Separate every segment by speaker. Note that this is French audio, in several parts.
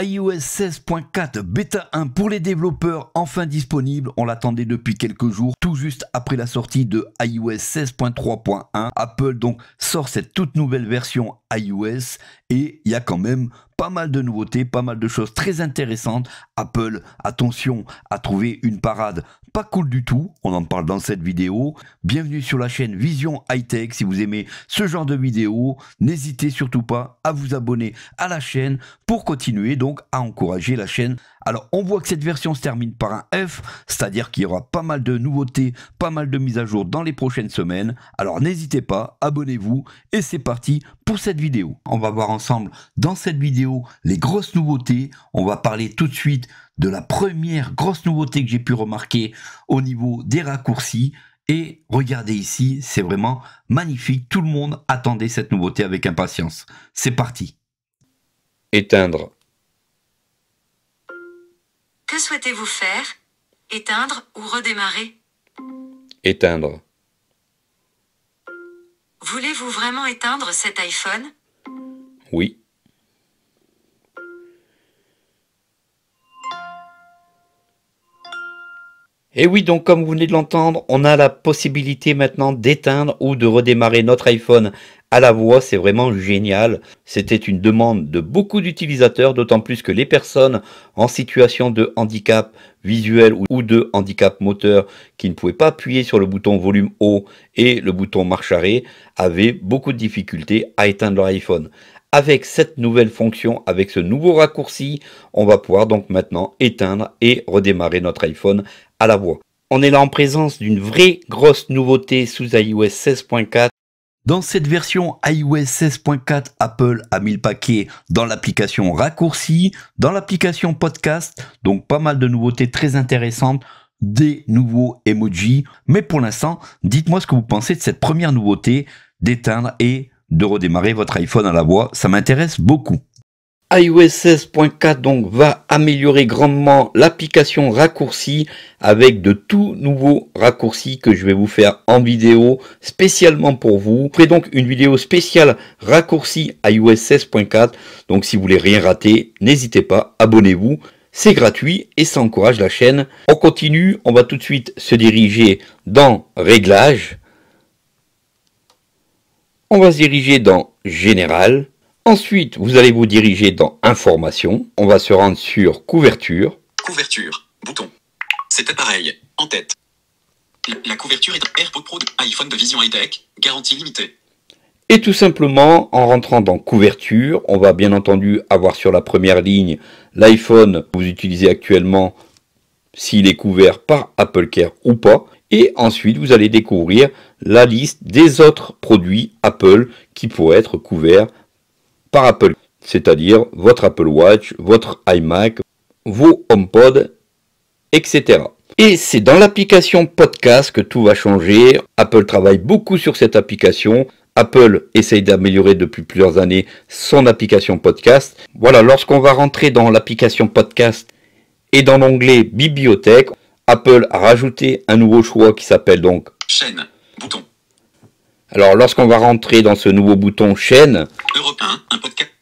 Speaker 1: iOS 16.4 bêta 1 pour les développeurs enfin disponible. On l'attendait depuis quelques jours, tout juste après la sortie de iOS 16.3.1. Apple donc sort cette toute nouvelle version iOS et il y a quand même pas mal de nouveautés, pas mal de choses très intéressantes. Apple, attention à trouver une parade pas cool du tout, on en parle dans cette vidéo. Bienvenue sur la chaîne Vision Hightech, si vous aimez ce genre de vidéo, n'hésitez surtout pas à vous abonner à la chaîne pour continuer donc à encourager la chaîne. Alors on voit que cette version se termine par un F, c'est-à-dire qu'il y aura pas mal de nouveautés, pas mal de mises à jour dans les prochaines semaines. Alors n'hésitez pas, abonnez-vous et c'est parti pour cette vidéo. On va voir ensemble dans cette vidéo les grosses nouveautés, on va parler tout de suite de la première grosse nouveauté que j'ai pu remarquer au niveau des raccourcis. Et regardez ici, c'est vraiment magnifique. Tout le monde attendait cette nouveauté avec impatience. C'est parti. Éteindre. Que souhaitez-vous faire Éteindre ou redémarrer Éteindre. Voulez-vous vraiment éteindre cet iPhone Oui. Et oui, donc comme vous venez de l'entendre, on a la possibilité maintenant d'éteindre ou de redémarrer notre iPhone à la voix, c'est vraiment génial. C'était une demande de beaucoup d'utilisateurs, d'autant plus que les personnes en situation de handicap visuel ou de handicap moteur qui ne pouvaient pas appuyer sur le bouton volume haut et le bouton marche arrêt avaient beaucoup de difficultés à éteindre leur iPhone. Avec cette nouvelle fonction, avec ce nouveau raccourci, on va pouvoir donc maintenant éteindre et redémarrer notre iPhone la voix. On est là en présence d'une vraie grosse nouveauté sous iOS 16.4. Dans cette version iOS 16.4, Apple a mis le paquet dans l'application raccourci, dans l'application podcast, donc pas mal de nouveautés très intéressantes, des nouveaux emojis. Mais pour l'instant, dites-moi ce que vous pensez de cette première nouveauté d'éteindre et de redémarrer votre iPhone à la voix, ça m'intéresse beaucoup iOS 16.4 donc va améliorer grandement l'application raccourci avec de tout nouveaux raccourcis que je vais vous faire en vidéo spécialement pour vous. Je ferai donc une vidéo spéciale raccourci iOS 16.4. Donc si vous voulez rien rater, n'hésitez pas, abonnez-vous. C'est gratuit et ça encourage la chaîne. On continue, on va tout de suite se diriger dans Réglages. On va se diriger dans Général. Ensuite, vous allez vous diriger dans Informations ». On va se rendre sur Couverture. Couverture, bouton. Cet appareil, en tête. La couverture est AirPod Pro de iPhone de vision high garantie limitée. Et tout simplement, en rentrant dans Couverture, on va bien entendu avoir sur la première ligne l'iPhone que vous utilisez actuellement, s'il est couvert par Apple Care ou pas. Et ensuite, vous allez découvrir la liste des autres produits Apple qui pourraient être couverts par Apple, c'est-à-dire votre Apple Watch, votre iMac, vos HomePod, etc. Et c'est dans l'application podcast que tout va changer. Apple travaille beaucoup sur cette application. Apple essaye d'améliorer depuis plusieurs années son application podcast. Voilà, lorsqu'on va rentrer dans l'application podcast et dans l'onglet bibliothèque, Apple a rajouté un nouveau choix qui s'appelle donc chaîne, bouton, alors lorsqu'on va rentrer dans ce nouveau bouton chaîne,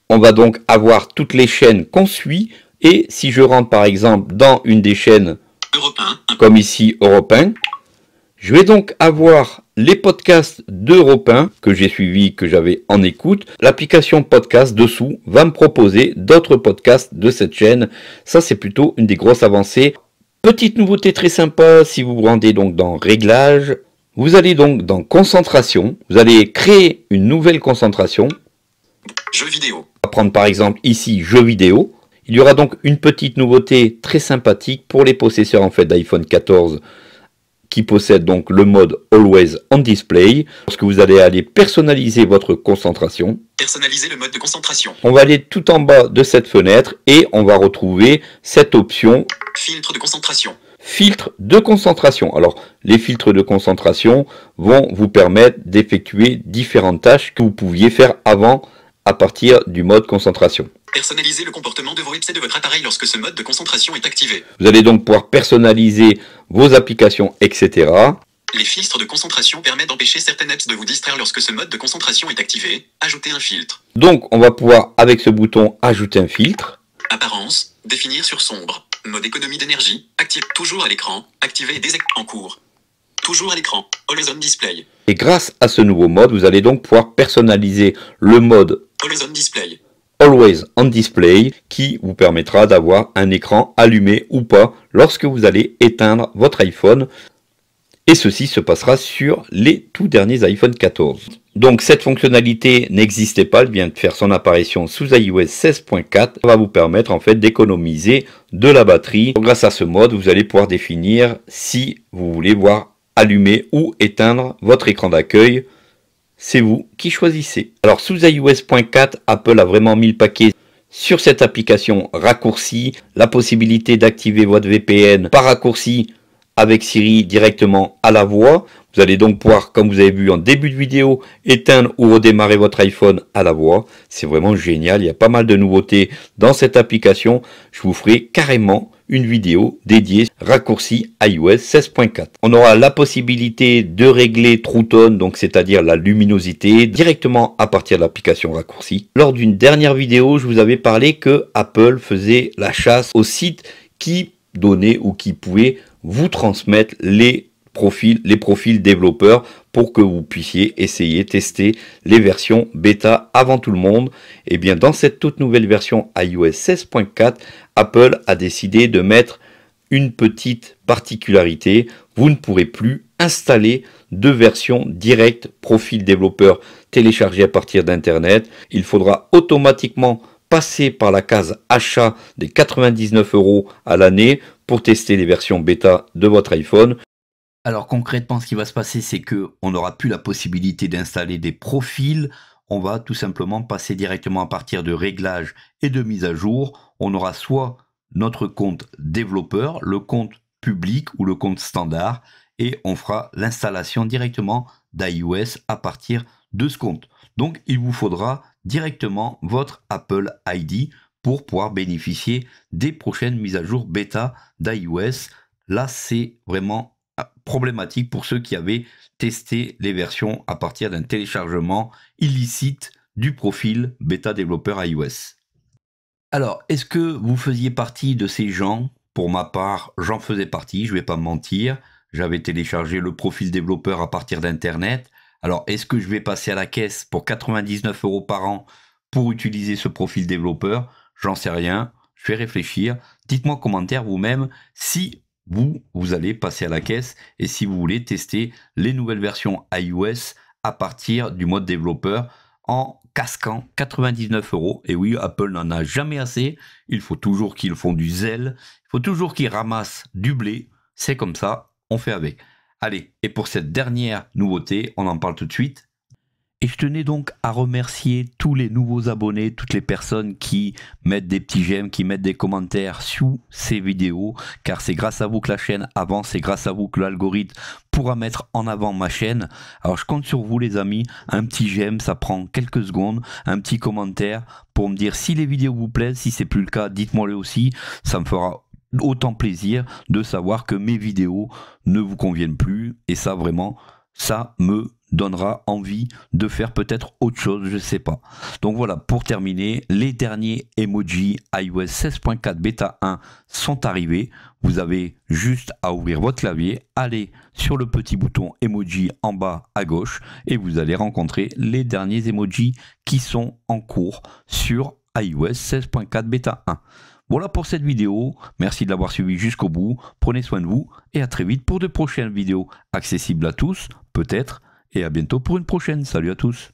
Speaker 1: on va donc avoir toutes les chaînes qu'on suit. Et si je rentre par exemple dans une des chaînes, comme ici Europe je vais donc avoir les podcasts d'Europe que j'ai suivis, que j'avais en écoute. L'application podcast dessous va me proposer d'autres podcasts de cette chaîne. Ça, c'est plutôt une des grosses avancées. Petite nouveauté très sympa, si vous vous rendez donc dans Réglages, vous allez donc dans concentration, vous allez créer une nouvelle concentration. Jeux vidéo. On va prendre par exemple ici jeux vidéo. Il y aura donc une petite nouveauté très sympathique pour les possesseurs en fait d'iPhone 14 qui possèdent donc le mode Always on Display, lorsque vous allez aller personnaliser votre concentration. Personnaliser le mode de concentration. On va aller tout en bas de cette fenêtre et on va retrouver cette option. Filtre de concentration. Filtre de concentration. Alors, les filtres de concentration vont vous permettre d'effectuer différentes tâches que vous pouviez faire avant à partir du mode concentration. Personnaliser le comportement de vos apps et de votre appareil lorsque ce mode de concentration est activé. Vous allez donc pouvoir personnaliser vos applications, etc. Les filtres de concentration permettent d'empêcher certaines apps de vous distraire lorsque ce mode de concentration est activé. Ajouter un filtre. Donc, on va pouvoir, avec ce bouton, ajouter un filtre. Apparence, définir sur sombre. Mode économie d'énergie. Active. Toujours à l'écran. Activer et En cours. Toujours à l'écran. Always on display. Et grâce à ce nouveau mode, vous allez donc pouvoir personnaliser le mode Always on display. Always on display qui vous permettra d'avoir un écran allumé ou pas lorsque vous allez éteindre votre iPhone. Et ceci se passera sur les tout derniers iPhone 14. Donc cette fonctionnalité n'existait pas, elle vient de faire son apparition sous iOS 16.4. Ça va vous permettre en fait d'économiser de la batterie. grâce à ce mode, vous allez pouvoir définir si vous voulez voir allumer ou éteindre votre écran d'accueil. C'est vous qui choisissez. Alors sous iOS.4, Apple a vraiment mis le paquet sur cette application raccourci, la possibilité d'activer votre VPN par raccourci avec Siri directement à la voix. Vous allez donc pouvoir, comme vous avez vu en début de vidéo, éteindre ou redémarrer votre iPhone à la voix. C'est vraiment génial, il y a pas mal de nouveautés dans cette application. Je vous ferai carrément une vidéo dédiée raccourci iOS 16.4. On aura la possibilité de régler Trouton, donc c'est-à-dire la luminosité, directement à partir de l'application raccourci. Lors d'une dernière vidéo, je vous avais parlé que Apple faisait la chasse aux sites qui donner ou qui pouvait vous transmettre les profils, les profils développeurs pour que vous puissiez essayer, tester les versions bêta avant tout le monde. Et eh bien dans cette toute nouvelle version iOS 16.4, Apple a décidé de mettre une petite particularité, vous ne pourrez plus installer de versions directes profil développeur téléchargé à partir d'Internet. Il faudra automatiquement passer par la case achat des 99 euros à l'année pour tester les versions bêta de votre iPhone. Alors concrètement, ce qui va se passer, c'est que on n'aura plus la possibilité d'installer des profils. On va tout simplement passer directement à partir de réglages et de mise à jour. On aura soit notre compte développeur, le compte public ou le compte standard, et on fera l'installation directement d'iOS à partir de ce compte. Donc il vous faudra directement votre Apple ID pour pouvoir bénéficier des prochaines mises à jour bêta d'iOS. Là, c'est vraiment ah, problématique pour ceux qui avaient testé les versions à partir d'un téléchargement illicite du profil bêta développeur iOS. Alors, est-ce que vous faisiez partie de ces gens Pour ma part, j'en faisais partie, je ne vais pas mentir. J'avais téléchargé le profil développeur à partir d'Internet. Alors, est-ce que je vais passer à la caisse pour 99 euros par an pour utiliser ce profil développeur J'en sais rien. Je vais réfléchir. Dites-moi en commentaire vous-même si vous, vous allez passer à la caisse et si vous voulez tester les nouvelles versions iOS à partir du mode développeur en casquant 99 euros. Et oui, Apple n'en a jamais assez. Il faut toujours qu'ils font du zèle. Il faut toujours qu'ils ramassent du blé. C'est comme ça, on fait avec. Allez, et pour cette dernière nouveauté, on en parle tout de suite. Et je tenais donc à remercier tous les nouveaux abonnés, toutes les personnes qui mettent des petits j'aime, qui mettent des commentaires sous ces vidéos, car c'est grâce à vous que la chaîne avance, c'est grâce à vous que l'algorithme pourra mettre en avant ma chaîne. Alors je compte sur vous les amis, un petit j'aime, ça prend quelques secondes, un petit commentaire pour me dire si les vidéos vous plaisent, si c'est plus le cas, dites-moi le aussi, ça me fera autant plaisir de savoir que mes vidéos ne vous conviennent plus. Et ça, vraiment, ça me donnera envie de faire peut-être autre chose, je ne sais pas. Donc voilà, pour terminer, les derniers emojis iOS 16.4 bêta 1 sont arrivés. Vous avez juste à ouvrir votre clavier, allez sur le petit bouton emoji en bas à gauche et vous allez rencontrer les derniers emojis qui sont en cours sur iOS 16.4 bêta 1. Voilà pour cette vidéo, merci de l'avoir suivi jusqu'au bout, prenez soin de vous et à très vite pour de prochaines vidéos accessibles à tous, peut-être, et à bientôt pour une prochaine. Salut à tous